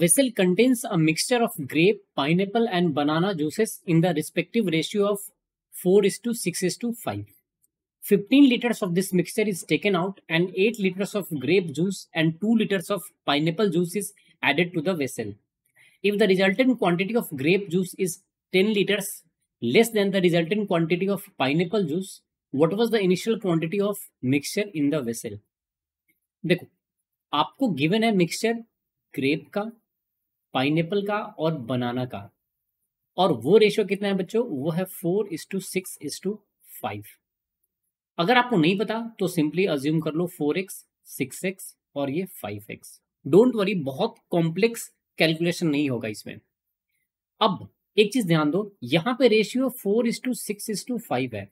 whistle contains a mixture of grape pineapple and banana juices in the respective ratio of four is to six is to five fifteen litres of this mixture is taken out and eight litres of grape juice and two litres of pineapple juice is added to the vessel if the resultant quantity of grape juice is ten litres less than the resultant quantity of pineapple juice what was the initial quantity of mixture in the vessel देखो आपको given है mixture grep का pineapple का और बनाना का और वो ratio कितना है बच्चों वो है four is to six is to five अगर आपको नहीं पता तो सिंपली अज्यूम कर लो फोर एक्स सिक्स एक्स और ये फाइव एक्स डोंट वरी बहुत कॉम्प्लेक्स कैलकुलेशन नहीं होगा इसमें अब एक चीज ध्यान दो यहाँ पे ratio four is to six is to five है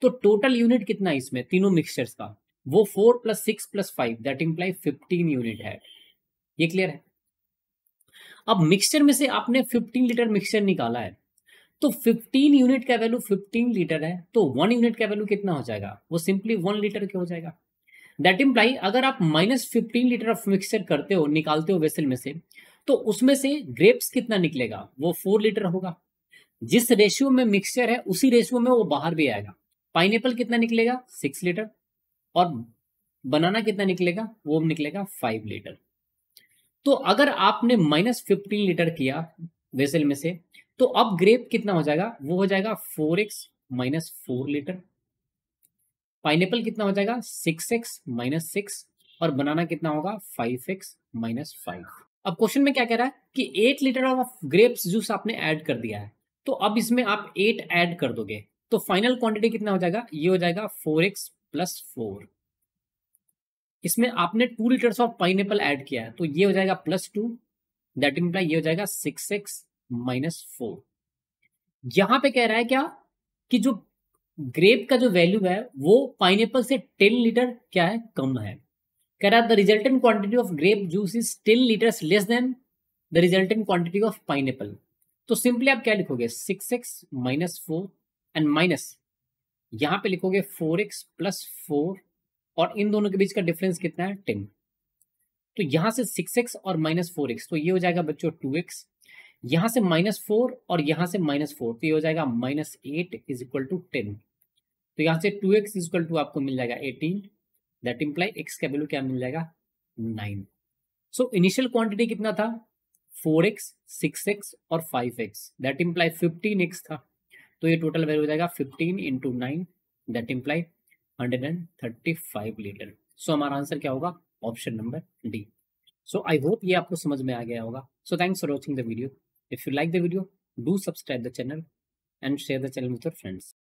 तो टोटल यूनिट कितना है इसमें तीनों मिक्सचर्स का वो four plus six plus five that imply fifteen unit है ये क्लियर है अब मिक्सचर में से आपने 15 लीटर मिक्सचर निकाला है तो 15 यूनिट का वैल्यू 15 लीटर है तो वन यूनिट का वैल्यू कितना हो जाएगा वो सिंपली वन लीटर का हो जाएगा दैट इम्प्लाई अगर आप minus fifteen litre of mixture करते हो निकालते हो वेसल में से तो उसमें से ग्रेप्स कितना निकलेगा वो फोर लीटर होगा जिस रेशियो में मिक्सचर है उसी रेशियो में वो बाहर भी आएगा पाइन कितना निकलेगा सिक्स लीटर और बनाना कितना निकलेगा वो निकलेगा फाइव लीटर तो अगर आपने माइनस फिफ्टीन लीटर किया वेसल में से तो अब ग्रेप कितना हो जाएगा वो हो जाएगा four x minus four litre pineapple कितना हो जाएगा सिक्स एक्स माइनस सिक्स और बनाना कितना होगा फाइव एक्स माइनस फाइव अब क्वेश्चन में क्या कह रहा है कि eight litre of grapes juice आपने ऐड कर दिया है तो अब इसमें आप एट ऐड कर दोगे तो फाइनल क्वांटिटी कितना हो जाएगा ये हो जाएगा फोर एक्स प्लस फोर इसमें आपने two litres of pine add किया है तो ये हो जाएगा प्लस टू दैट इम्प्लाई ये हो जाएगा सिक्स एक्स माइनस फोर यहां पे कह रहा है क्या कि जो ग्रेप का जो वैल्यू है वो पाइन से टेन लीटर क्या है कम है कह रहा है the resultant quantity of grape juice is ten litres less than the resultant quantity of pine तो सिंपली आप क्या लिखोगे six x minus four and minus यहां पे लिखोगे फोर एक्स प्लस फोर और इन दोनों के बीच का डिफरेंस कितना है टेन तो यहां से सिक्स एक्स और माइनस फोर एक्स तो ये हो जाएगा बच्चों टू एक्स यहां से माइनस फोर और यहां से माइनस फोर तो ये हो जाएगा minus eight is equal to ten तो यहां से two x is equal to आपको मिल जाएगा एटीन दैट इम्प्लाई एक्स का वैल्यू क्या मिल जाएगा नाइन सो इनिशियल क्वांटिटी कितना था फोर एक्स सिक्स एक्स और five x that imply fifteen x था तो ये टोटल वैल्यू हो जाएगा fifteen into nine that imply 135 litre so हमारा आंसर क्या होगा ऑप्शन नंबर डी सो आई होप ये आपको समझ में आ गया होगा so thanks for watching the video if you like the video do subscribe the channel and share the channel with your friends